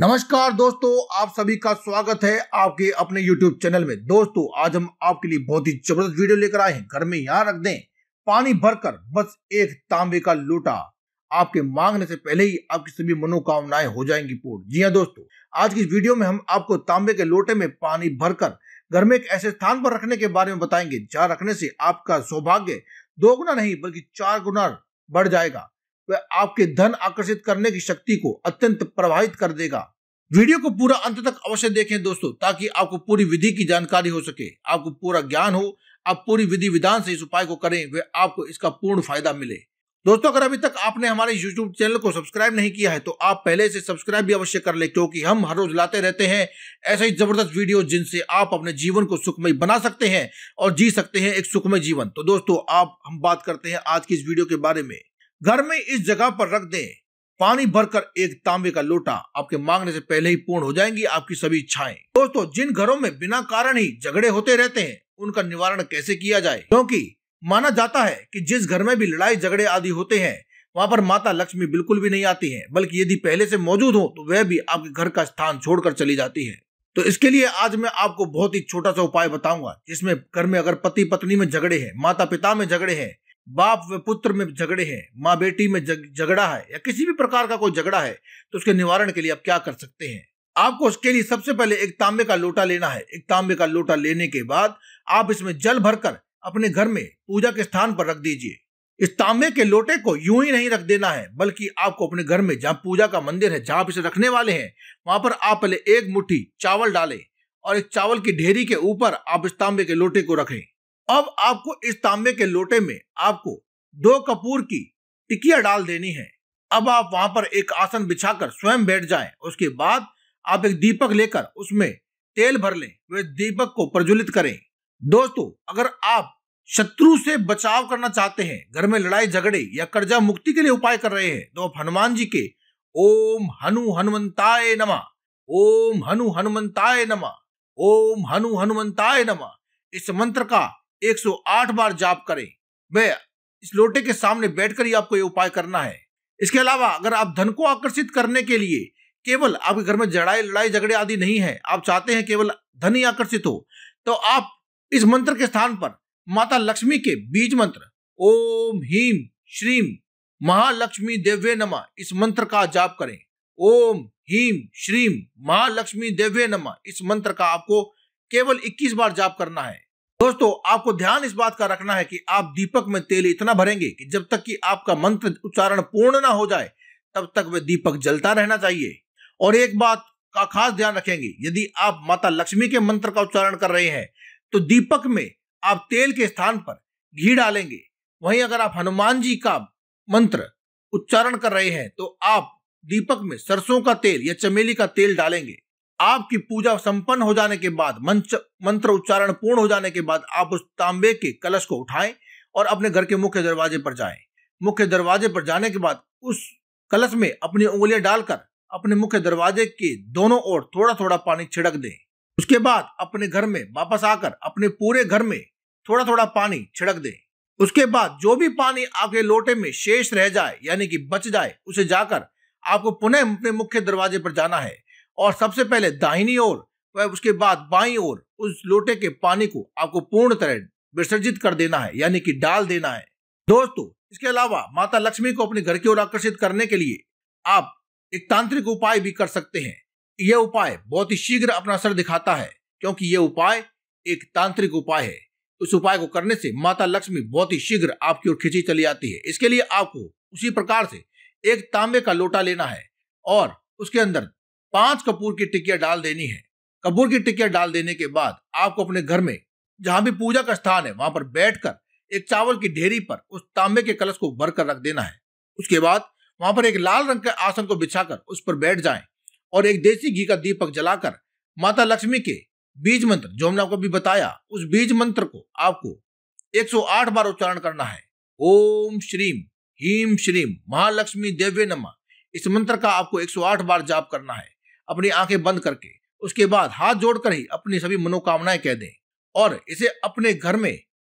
नमस्कार दोस्तों आप सभी का स्वागत है आपके अपने YouTube चैनल में दोस्तों आज हम आपके लिए बहुत ही जबरदस्त वीडियो लेकर आए हैं घर में यहाँ रख दें पानी भरकर बस एक तांबे का लोटा आपके मांगने से पहले ही आपकी सभी मनोकामनाएं हो जाएंगी पूर्ण जी हाँ दोस्तों आज की इस वीडियो में हम आपको तांबे के लोटे में पानी भरकर घर में एक ऐसे स्थान पर रखने के बारे में बताएंगे जहाँ रखने से आपका सौभाग्य दो गुना नहीं बल्कि चार गुना बढ़ जाएगा वह आपके धन आकर्षित करने की शक्ति को अत्यंत प्रभावित कर देगा वीडियो को पूरा अंत तक अवश्य देखें दोस्तों ताकि आपको पूरी विधि की जानकारी हो सके आपको पूरा ज्ञान हो आप पूरी विधि विधान से इस उपाय को करें वे आपको इसका पूर्ण फायदा मिले दोस्तों अगर अभी तक आपने हमारे YouTube चैनल को सब्सक्राइब नहीं किया है तो आप पहले से सब्सक्राइब भी अवश्य कर ले क्योंकि हम हर रोज लाते रहते हैं ऐसे ही जबरदस्त वीडियो जिनसे आप अपने जीवन को सुखमय बना सकते हैं और जी सकते हैं एक सुखमय जीवन तो दोस्तों आप हम बात करते हैं आज की इस वीडियो के बारे में घर में इस जगह पर रख दें पानी भरकर एक तांबे का लोटा आपके मांगने से पहले ही पूर्ण हो जाएंगी आपकी सभी इच्छाएं दोस्तों जिन घरों में बिना कारण ही झगड़े होते रहते हैं उनका निवारण कैसे किया जाए क्योंकि माना जाता है कि जिस घर में भी लड़ाई झगड़े आदि होते हैं वहां पर माता लक्ष्मी बिल्कुल भी नहीं आती है बल्कि यदि पहले से मौजूद हो तो वह भी आपके घर का स्थान छोड़कर चली जाती है तो इसके लिए आज मैं आपको बहुत ही छोटा सा उपाय बताऊंगा जिसमें घर में अगर पति पत्नी में झगड़े हैं माता पिता में झगड़े हैं बाप व पुत्र में झगड़े हैं माँ बेटी में झगड़ा है या किसी भी प्रकार का कोई झगड़ा है तो उसके निवारण के लिए आप क्या कर सकते हैं आपको उसके लिए सबसे पहले एक तांबे का लोटा लेना है एक तांबे का लोटा लेने के बाद आप इसमें जल भरकर अपने घर में पूजा के स्थान पर रख दीजिए इस तांबे के लोटे को यूं ही नहीं रख देना है बल्कि आपको अपने घर में जहाँ पूजा का मंदिर है जहां आप इसे रखने वाले हैं वहां पर आप पहले एक मुट्ठी चावल डालें और एक चावल की ढेरी के ऊपर आप इस तांबे के लोटे को रखें अब आपको इस तांबे के लोटे में आपको दो कपूर की टिकिया डाल देनी है अब आप वहां पर एक आसन बिछाकर स्वयं बैठ जाएं। उसके बाद आप एक दीपक लेकर उसमें तेल भर लें वे दीपक को प्रज्वलित करें दोस्तों अगर आप शत्रु से बचाव करना चाहते हैं घर में लड़ाई झगड़े या कर्जा मुक्ति के लिए उपाय कर रहे हैं तो आप हनुमान जी के ओम हनु हनुमंताय नमा ओम हनु हनुमंताय नमा ओम हनु हनुमंताय नमा इस मंत्र का 108 बार जाप करें वह इस लोटे के सामने बैठकर ही आपको ये उपाय करना है इसके अलावा अगर आप धन को आकर्षित करने के लिए केवल आपके घर में जड़ाई लड़ाई झगड़े आदि नहीं है आप चाहते हैं केवल धन ही आकर्षित हो तो आप इस मंत्र के स्थान पर माता लक्ष्मी के बीज मंत्र ओम हीम श्रीम महालक्ष्मी देव्य नमा इस मंत्र का जाप करें ओम हीम श्रीम महालक्ष्मी देव्य नमा इस मंत्र का आपको केवल 21 बार जाप करना है दोस्तों आपको ध्यान इस बात का रखना है कि आप दीपक में तेल इतना भरेंगे कि जब तक कि आपका मंत्र उच्चारण पूर्ण ना हो जाए तब तक वह दीपक जलता रहना चाहिए और एक बात का खास ध्यान रखेंगे यदि आप माता लक्ष्मी के मंत्र का उच्चारण कर रहे हैं तो दीपक में आप तेल के स्थान पर घी डालेंगे वहीं अगर आप हनुमान जी का मंत्र उच्चारण कर रहे हैं तो आप दीपक में सरसों का तेल या चमेली का तेल डालेंगे आपकी पूजा संपन्न हो जाने के बाद मंच मंत्र उच्चारण पूर्ण हो जाने के बाद आप उस तांबे के कलश को उठाएं और अपने घर के मुख्य दरवाजे पर जाएं मुख्य दरवाजे पर जाने के बाद उस कलश में अपनी उंगलियां डालकर अपने मुख्य दरवाजे के दोनों ओर थोड़ा थोड़ा पानी छिड़क दें उसके बाद अपने घर में वापस आकर अपने पूरे घर में थोड़ा थोड़ा पानी छिड़क दें उसके बाद जो भी पानी आपके लोटे में शेष रह जाए यानी कि बच जाए उसे जाकर आपको पुनः अपने मुख्य दरवाजे पर जाना है और सबसे पहले दाहिनी ओर वह उसके बाद बाई ओर उस लोटे के पानी को आपको पूर्ण तरह विसर्जित कर देना है यानी कि डाल देना है दोस्तों इसके अलावा माता लक्ष्मी को अपने घर की ओर आकर्षित करने के लिए आप एक तांत्रिक उपाय भी कर सकते हैं यह उपाय बहुत ही शीघ्र अपना असर दिखाता है क्योंकि यह उपाय एक तांत्रिक उपाय है उस उपाय को करने से माता लक्ष्मी बहुत ही शीघ्र आपकी ओर खींची चली आती है इसके लिए आपको उसी प्रकार से एक तांबे का लोटा लेना है और उसके अंदर पांच कपूर की टिकिया डाल देनी है कपूर की टिकिया डाल देने के बाद आपको अपने घर में जहां भी पूजा का स्थान है वहां पर बैठकर एक चावल की ढेरी पर उस तांबे के कलश को भर कर रख देना है उसके बाद वहां पर एक लाल रंग के आसन को बिछाकर उस पर बैठ जाएं और एक देसी घी का दीपक जलाकर माता लक्ष्मी के बीज मंत्र जो हमने आपको भी बताया उस बीज मंत्र को आपको 108 बार उच्चारण करना है ओम श्रीम हीम श्रीम महालक्ष्मी देव्य नमा इस मंत्र का आपको 108 बार जाप करना है अपनी आंखें बंद करके उसके बाद हाथ जोड़कर ही अपनी सभी मनोकामनाएं कह दें और इसे अपने घर में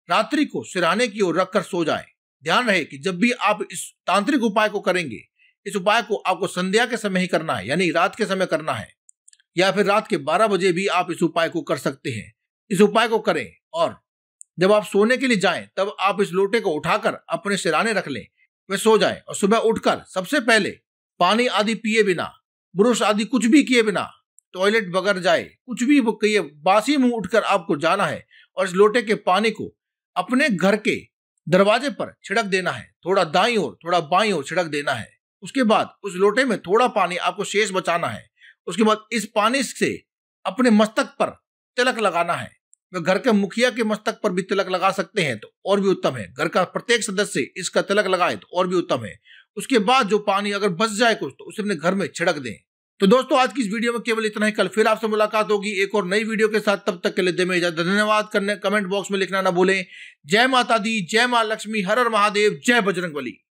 रात्रि को सिराने की ओर रखकर सो जाए ध्यान रहे कि जब भी आप इस तांत्रिक उपाय को करेंगे इस उपाय को आपको संध्या के समय ही करना है यानी रात के समय करना है या फिर रात के 12 बजे भी आप इस उपाय को कर सकते हैं इस उपाय को करें और जब आप सोने के लिए जाएं तब आप इस लोटे को उठाकर अपने सिराने रख लें वे सो जाए और सुबह उठकर सबसे पहले पानी आदि पिए बिना ब्रश आदि कुछ भी किए बिना टॉयलेट बगैर जाए कुछ भी किए बासी मुंह उठकर आपको जाना है और इस लोटे के पानी को अपने घर के दरवाजे पर छिड़क देना है थोड़ा दाई ओर थोड़ा बाई ओर छिड़क देना है उसके बाद उस लोटे में थोड़ा पानी आपको शेष बचाना है उसके बाद इस पानी से अपने मस्तक पर तिलक लगाना है वह घर के मुखिया के मस्तक पर भी तिलक लगा सकते हैं तो और भी उत्तम है घर का प्रत्येक सदस्य इसका तिलक लगाए तो और भी उत्तम है उसके बाद जो पानी अगर बच जाए कुछ तो उसे अपने घर में छिड़क दें तो दोस्तों आज की इस वीडियो में केवल इतना ही कल फिर आपसे मुलाकात होगी एक और नई वीडियो के साथ तब तक के लिए दे में इजाजत धन्यवाद करने कमेंट बॉक्स में लिखना ना भूलें जय माता दी जय माँ लक्ष्मी हर हर महादेव जय बजरंग बली